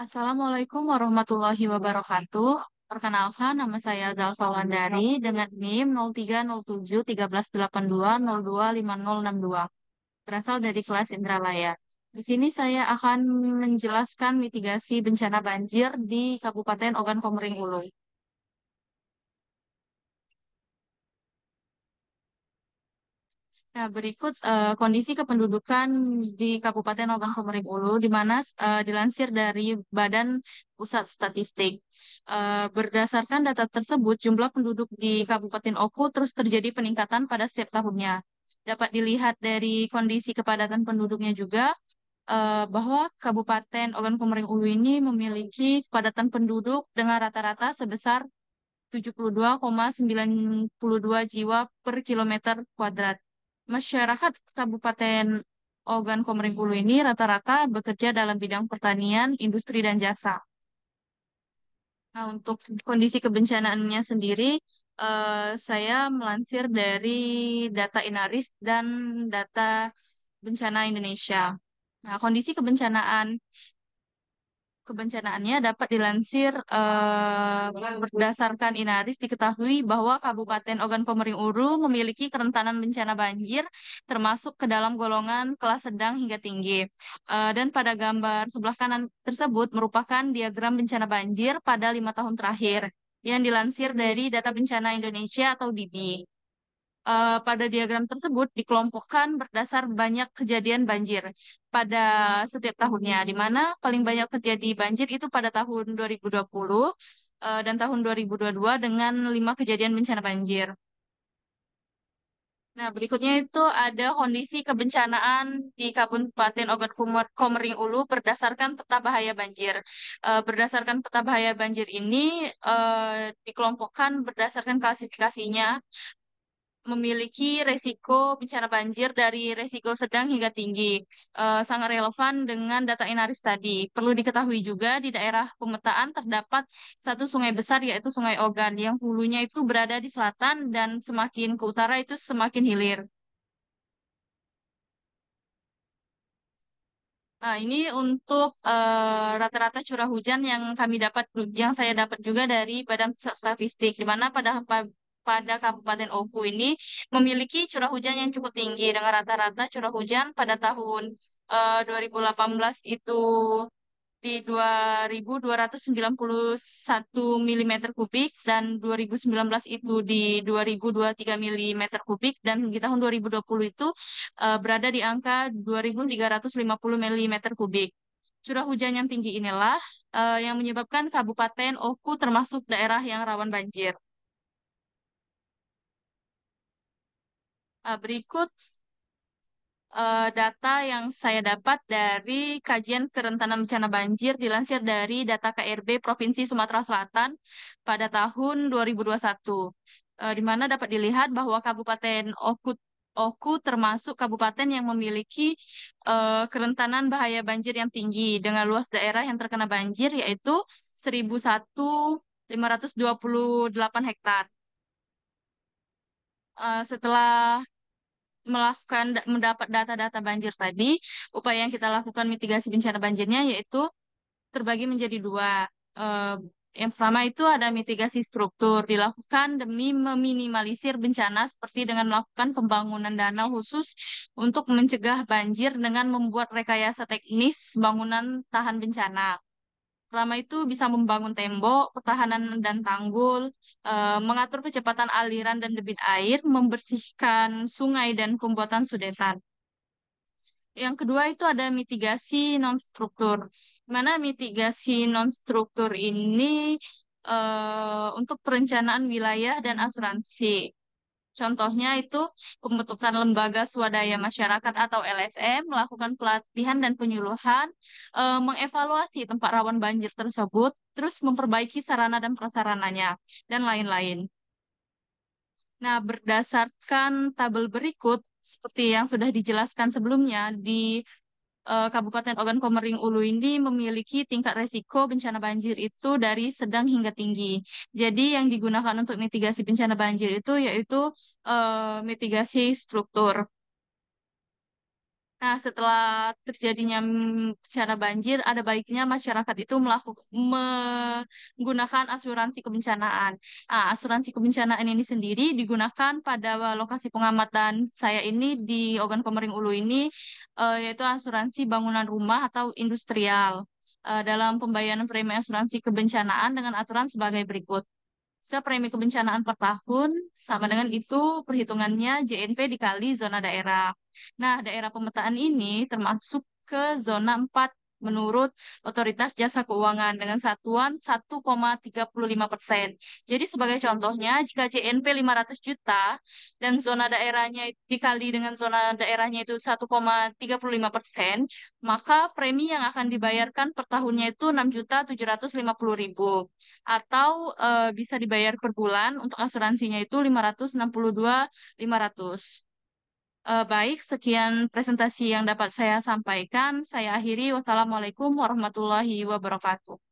Assalamualaikum warahmatullahi wabarakatuh. Perkenalkan, nama saya Zal Solandari dengan NIM 0307-1382-025062, berasal dari kelas Indralaya. Di sini saya akan menjelaskan mitigasi bencana banjir di Kabupaten Ogan Komering Ulu. Ya, berikut uh, kondisi kependudukan di Kabupaten Ogan Komering Ulu, di mana uh, dilansir dari Badan Pusat Statistik. Uh, berdasarkan data tersebut, jumlah penduduk di Kabupaten Oku terus terjadi peningkatan pada setiap tahunnya. Dapat dilihat dari kondisi kepadatan penduduknya juga, uh, bahwa Kabupaten Ogan Komering Ulu ini memiliki kepadatan penduduk dengan rata-rata sebesar 72,92 jiwa per kilometer kuadrat masyarakat Kabupaten Ogan Komering Hulu ini rata-rata bekerja dalam bidang pertanian, industri, dan jasa. Nah, untuk kondisi kebencanaannya sendiri, eh, saya melansir dari data Inaris dan data Bencana Indonesia. Nah, kondisi kebencanaan kebencanaannya dapat dilansir eh, berdasarkan Inaris diketahui bahwa Kabupaten Ogan Komering Ulu memiliki kerentanan bencana banjir termasuk ke dalam golongan kelas sedang hingga tinggi. Eh, dan pada gambar sebelah kanan tersebut merupakan diagram bencana banjir pada lima tahun terakhir yang dilansir dari Data Bencana Indonesia atau DBI uh, pada diagram tersebut dikelompokkan berdasar banyak kejadian banjir pada setiap tahunnya, di mana paling banyak terjadi banjir itu pada tahun 2020 uh, eh, dan tahun 2022 dengan lima kejadian bencana banjir. Nah, berikutnya itu ada kondisi kebencanaan di Kabupaten Ogan Komering Ulu berdasarkan peta bahaya banjir. E, berdasarkan peta bahaya banjir ini e, dikelompokkan berdasarkan klasifikasinya memiliki resiko bencana banjir dari resiko sedang hingga tinggi. Uh, sangat relevan dengan data Inaris tadi. Perlu diketahui juga di daerah pemetaan terdapat satu sungai besar yaitu Sungai Ogan yang hulunya itu berada di selatan dan semakin ke utara itu semakin hilir. Nah, ini untuk eh, rata-rata uh, curah hujan yang kami dapat, yang saya dapat juga dari Badan Statistik, di mana pada pada Kabupaten Oku ini memiliki curah hujan yang cukup tinggi dengan rata-rata curah hujan pada tahun uh, eh, 2018 itu di 2.291 mm kubik dan 2019 itu di 2.023 mm kubik dan di tahun 2020 itu uh, berada di angka 2.350 mm kubik. Curah hujan yang tinggi inilah uh, yang menyebabkan Kabupaten Oku termasuk daerah yang rawan banjir. uh, berikut uh, data yang saya dapat dari kajian kerentanan bencana banjir dilansir dari data KRB Provinsi Sumatera Selatan pada tahun 2021. Uh, eh, di mana dapat dilihat bahwa Kabupaten Okut Oku termasuk kabupaten yang memiliki uh, kerentanan bahaya banjir yang tinggi dengan luas daerah yang terkena banjir yaitu 1.528 hektar. Uh, setelah melakukan mendapat data-data banjir tadi, upaya yang kita lakukan mitigasi bencana banjirnya yaitu terbagi menjadi dua. Uh, yang pertama itu ada mitigasi struktur dilakukan demi meminimalisir bencana seperti dengan melakukan pembangunan danau khusus untuk mencegah banjir dengan membuat rekayasa teknis bangunan tahan bencana pertama itu bisa membangun tembok, pertahanan dan tanggul, eh, mengatur kecepatan aliran dan debit air, membersihkan sungai dan pembuatan sudetan. Yang kedua itu ada mitigasi non-struktur. Mana mitigasi non-struktur ini eh, untuk perencanaan wilayah dan asuransi. Contohnya itu pembentukan lembaga swadaya masyarakat atau LSM, melakukan pelatihan dan penyuluhan, e, mengevaluasi tempat rawan banjir tersebut, terus memperbaiki sarana dan prasarananya, dan lain-lain. Nah, berdasarkan tabel berikut, seperti yang sudah dijelaskan sebelumnya, di eh, Kabupaten Ogan Komering Ulu ini memiliki tingkat resiko bencana banjir itu dari sedang hingga tinggi. Jadi yang digunakan untuk mitigasi bencana banjir itu yaitu eh, mitigasi struktur. Nah, setelah terjadinya bencana banjir, ada baiknya masyarakat itu melakukan menggunakan asuransi kebencanaan. Nah, asuransi kebencanaan ini sendiri digunakan pada lokasi pengamatan saya ini di Ogan Komering Ulu ini, eh, yaitu asuransi bangunan rumah atau industrial eh, dalam pembayaran premi asuransi kebencanaan dengan aturan sebagai berikut. Setiap premi kebencanaan per tahun sama dengan hmm. itu perhitungannya JNP dikali zona daerah. Nah, daerah pemetaan ini termasuk ke zona 4 menurut Otoritas Jasa Keuangan dengan satuan 1,35 persen. Jadi sebagai contohnya, jika JNP 500 juta dan zona daerahnya dikali dengan zona daerahnya itu 1,35 persen, maka premi yang akan dibayarkan per tahunnya itu enam juta puluh ribu atau e, bisa dibayar per bulan untuk asuransinya itu 562 500. Uh, baik, sekian presentasi yang dapat saya sampaikan. Saya akhiri. Wassalamualaikum warahmatullahi wabarakatuh.